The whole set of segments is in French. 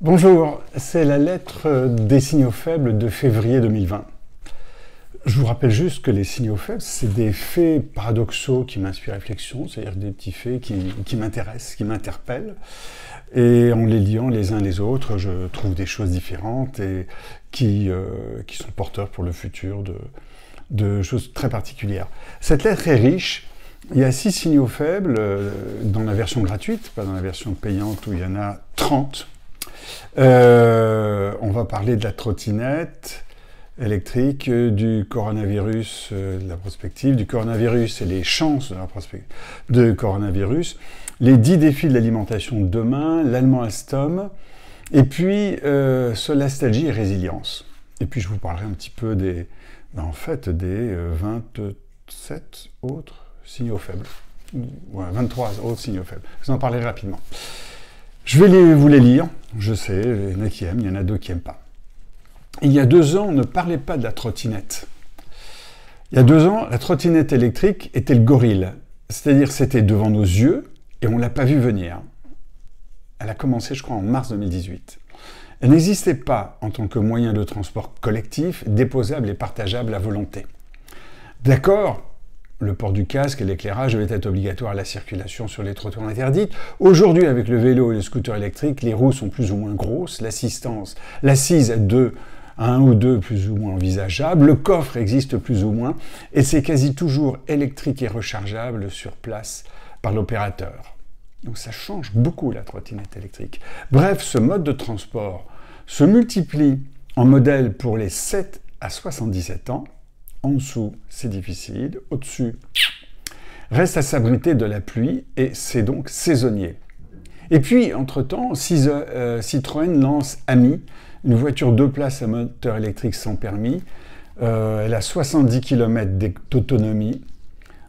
Bonjour, c'est la lettre des signaux faibles de février 2020. Je vous rappelle juste que les signaux faibles, c'est des faits paradoxaux qui m'inspirent réflexion, c'est-à-dire des petits faits qui, m'intéressent, qui m'interpellent. Et en les liant les uns les autres, je trouve des choses différentes et euh, qui, sont porteurs pour le futur de, de choses très particulières. Cette lettre est riche. Il y a six signaux faibles euh, dans la version gratuite, pas dans la version payante où il y en a 30. Euh, on va parler de la trottinette électrique, euh, du coronavirus, euh, de la prospective, du coronavirus et les chances de la de coronavirus, les 10 défis de l'alimentation de demain, l'allemand Alstom, et puis euh, solastalgie et résilience. Et puis je vous parlerai un petit peu des, ben, en fait, des 27 autres signaux faibles. 23 autres signaux faibles. Je vous en parlerai rapidement. Je vais vous les lire. Je sais, il y en a qui aiment, il y en a deux qui n'aiment pas. Il y a deux ans, on ne parlait pas de la trottinette. Il y a deux ans, la trottinette électrique était le gorille. C'est-à-dire, c'était devant nos yeux et on ne l'a pas vu venir. Elle a commencé, je crois, en mars 2018. Elle n'existait pas en tant que moyen de transport collectif, déposable et partageable à volonté. D'accord, le port du casque et l'éclairage devaient être obligatoires à la circulation sur les trottoirs interdits. Aujourd'hui, avec le vélo et le scooter électrique, les roues sont plus ou moins grosses, l'assistance, l'assise à deux un ou deux plus ou moins envisageables, le coffre existe plus ou moins, et c'est quasi toujours électrique et rechargeable sur place par l'opérateur. Donc ça change beaucoup la trottinette électrique. Bref, ce mode de transport se multiplie en modèle pour les 7 à 77 ans, en dessous, c'est difficile. Au-dessus, reste à s'abriter de la pluie et c'est donc saisonnier. Et puis, entre-temps, euh, Citroën lance Ami, une voiture deux places à moteur électrique sans permis. Euh, elle a 70 km d'autonomie.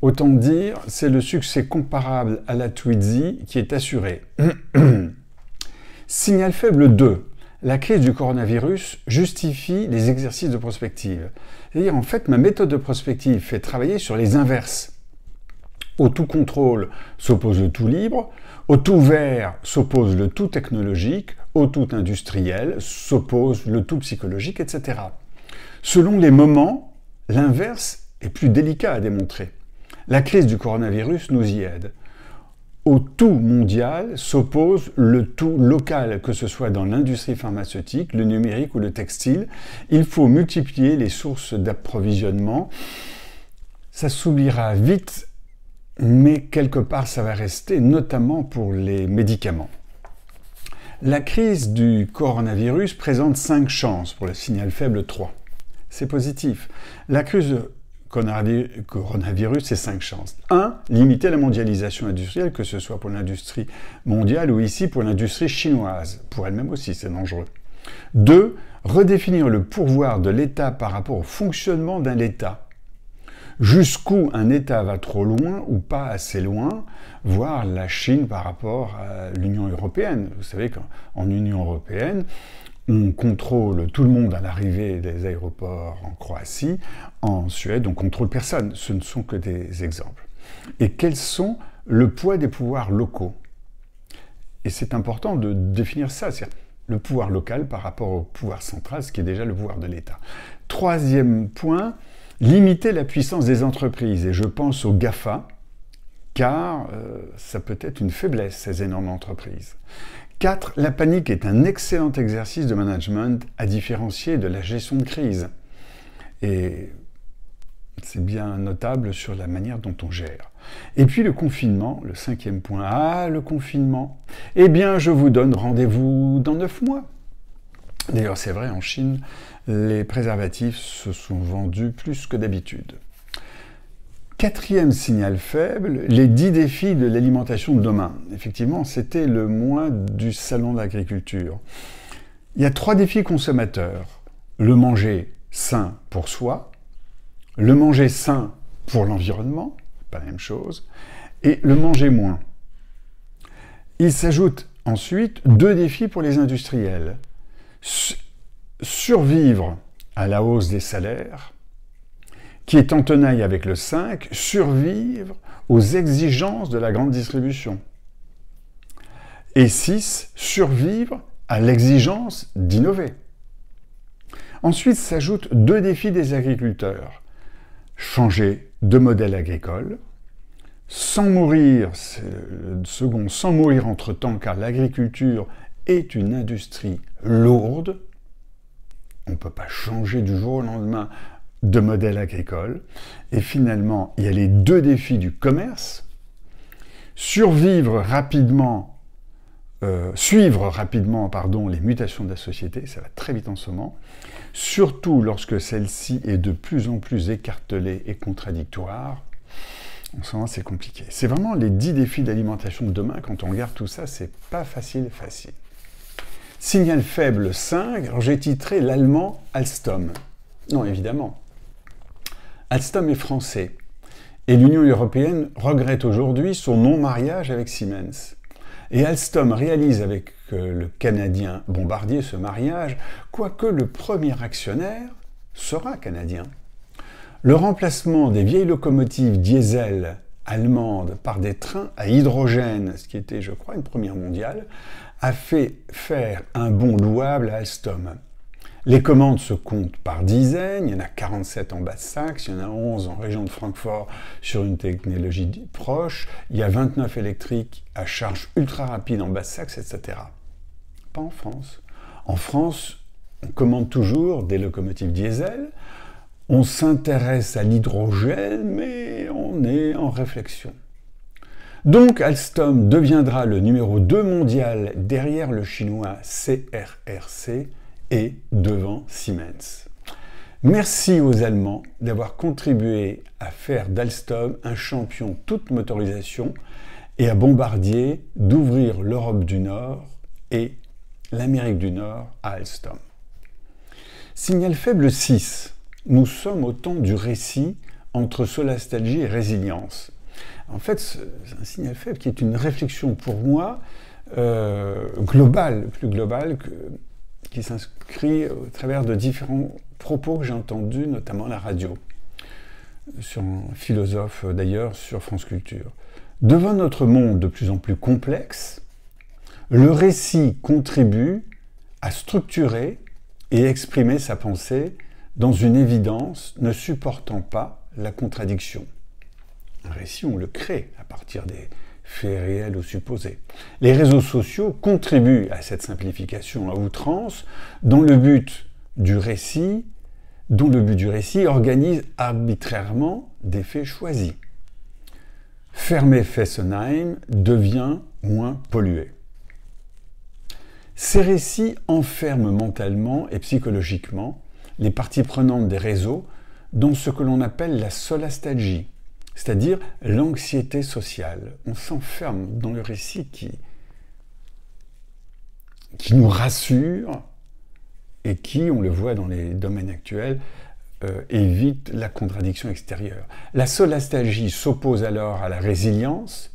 Autant dire, c'est le succès comparable à la Twizy qui est assuré. Signal faible 2 la crise du coronavirus justifie les exercices de prospective. C'est-à-dire, en fait, ma méthode de prospective fait travailler sur les inverses. Au tout contrôle s'oppose le tout libre, au tout vert s'oppose le tout technologique, au tout industriel s'oppose le tout psychologique, etc. Selon les moments, l'inverse est plus délicat à démontrer. La crise du coronavirus nous y aide au tout mondial s'oppose le tout local, que ce soit dans l'industrie pharmaceutique, le numérique ou le textile. Il faut multiplier les sources d'approvisionnement. Ça s'oubliera vite, mais quelque part ça va rester, notamment pour les médicaments. La crise du coronavirus présente cinq chances pour le signal faible 3. C'est positif. La crise coronavirus, c'est cinq chances. 1. Limiter la mondialisation industrielle, que ce soit pour l'industrie mondiale ou ici pour l'industrie chinoise. Pour elle-même aussi, c'est dangereux. 2. Redéfinir le pouvoir de l'État par rapport au fonctionnement d'un État. Jusqu'où un État va trop loin ou pas assez loin, voire la Chine par rapport à l'Union européenne. Vous savez qu'en Union européenne, on contrôle tout le monde à l'arrivée des aéroports en Croatie, en Suède, on contrôle personne. Ce ne sont que des exemples. Et quels sont le poids des pouvoirs locaux Et c'est important de définir ça, cest le pouvoir local par rapport au pouvoir central, ce qui est déjà le pouvoir de l'État. Troisième point, limiter la puissance des entreprises. Et je pense aux GAFA, car euh, ça peut être une faiblesse, ces énormes entreprises. 4. La panique est un excellent exercice de management à différencier de la gestion de crise. Et c'est bien notable sur la manière dont on gère. Et puis le confinement, le cinquième point. Ah, le confinement. Eh bien, je vous donne rendez-vous dans 9 mois. D'ailleurs, c'est vrai, en Chine, les préservatifs se sont vendus plus que d'habitude. Quatrième signal faible, les dix défis de l'alimentation de demain. Effectivement, c'était le mois du salon de l'agriculture. Il y a trois défis consommateurs. Le manger sain pour soi, le manger sain pour l'environnement, pas la même chose, et le manger moins. Il s'ajoute ensuite deux défis pour les industriels. Survivre à la hausse des salaires qui est en tenaille avec le 5, survivre aux exigences de la grande distribution. Et 6, survivre à l'exigence d'innover. Ensuite s'ajoutent deux défis des agriculteurs. Changer de modèle agricole, sans mourir, second, sans mourir entre-temps, car l'agriculture est une industrie lourde. On ne peut pas changer du jour au lendemain de modèle agricole. Et finalement, il y a les deux défis du commerce. Survivre rapidement, euh, suivre rapidement pardon, les mutations de la société, ça va très vite en ce moment, surtout lorsque celle-ci est de plus en plus écartelée et contradictoire. En ce moment, c'est compliqué. C'est vraiment les dix défis d'alimentation de demain. Quand on regarde tout ça, c'est pas facile, facile. Signal faible 5, j'ai titré l'allemand Alstom. Non, évidemment. Alstom est français et l'Union européenne regrette aujourd'hui son non-mariage avec Siemens. Et Alstom réalise avec euh, le Canadien Bombardier ce mariage, quoique le premier actionnaire sera canadien. Le remplacement des vieilles locomotives diesel allemandes par des trains à hydrogène, ce qui était, je crois, une première mondiale, a fait faire un bond louable à Alstom. Les commandes se comptent par dizaines, il y en a 47 en Basse-Saxe, il y en a 11 en région de Francfort sur une technologie proche, il y a 29 électriques à charge ultra rapide en Basse-Saxe, etc. Pas en France. En France, on commande toujours des locomotives diesel, on s'intéresse à l'hydrogène, mais on est en réflexion. Donc Alstom deviendra le numéro 2 mondial derrière le chinois CRRC et devant Siemens. Merci aux Allemands d'avoir contribué à faire d'Alstom un champion toute motorisation et à Bombardier d'ouvrir l'Europe du Nord et l'Amérique du Nord à Alstom. Signal faible 6. Nous sommes au temps du récit entre solastalgie et résilience. En fait, c'est un signal faible qui est une réflexion pour moi euh, globale, plus globale que, qui s'inscrit au travers de différents propos que j'ai entendus, notamment à la radio, sur un philosophe euh, d'ailleurs, sur France Culture. Devant notre monde de plus en plus complexe, le récit contribue à structurer et exprimer sa pensée dans une évidence ne supportant pas la contradiction. Un récit, on le crée à partir des, Faits réel ou supposé. Les réseaux sociaux contribuent à cette simplification à outrance dans le but du récit, dont le but du récit organise arbitrairement des faits choisis. Fermer Fessenheim devient moins pollué. Ces récits enferment mentalement et psychologiquement les parties prenantes des réseaux dans ce que l'on appelle la solastalgie, c'est-à-dire l'anxiété sociale. On s'enferme dans le récit qui, qui nous rassure et qui, on le voit dans les domaines actuels, euh, évite la contradiction extérieure. La solastalgie s'oppose alors à la résilience,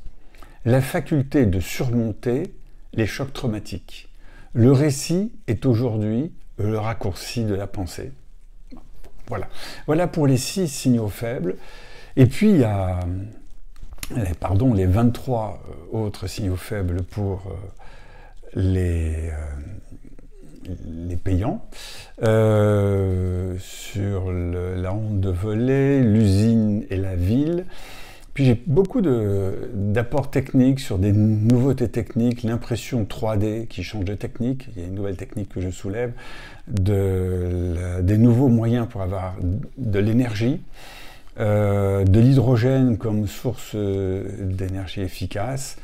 la faculté de surmonter les chocs traumatiques. Le récit est aujourd'hui le raccourci de la pensée. Voilà. Voilà pour les six signaux faibles. Et puis, il y a les, euh, pardon, les 23 euh, autres signaux faibles pour euh, les, payants. sur la honte de voler, l'usine et la ville. Puis j'ai beaucoup d'apports techniques sur des nouveautés techniques, l'impression 3D qui change de technique, il y a une nouvelle technique que je soulève, des nouveaux moyens pour avoir de l'énergie. Euh, de l'hydrogène comme source euh, d'énergie efficace.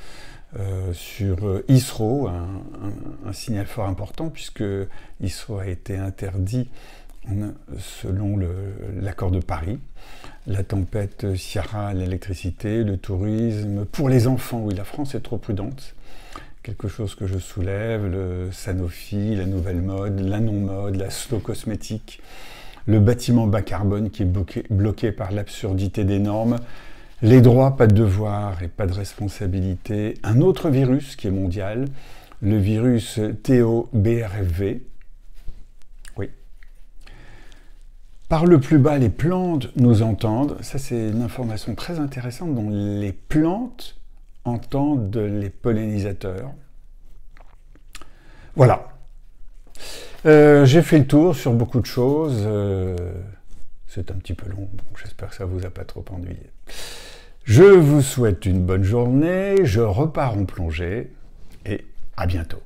Euh, sur ISRO, un, signal fort important, puisque ISRO a été interdit selon l'accord de Paris. La tempête Sierra l'électricité, le tourisme, pour les enfants, oui, la France est trop prudente. Quelque chose que je soulève, le Sanofi, la nouvelle mode, la non-mode, la slow cosmétique, le bâtiment bas carbone qui est bloqué, par l'absurdité des normes, les droits, pas de devoirs et pas de responsabilité, un autre virus qui est mondial, le virus TOBRFV. Oui. Par le plus bas, les plantes nous entendent. Ça, c'est une information très intéressante dont les plantes entendent les pollinisateurs. Voilà. Euh, j'ai fait le tour sur beaucoup de choses. Euh, c'est un petit peu long, j'espère que ça vous a pas trop ennuyé. Je vous souhaite une bonne journée, je repars en plongée et à bientôt.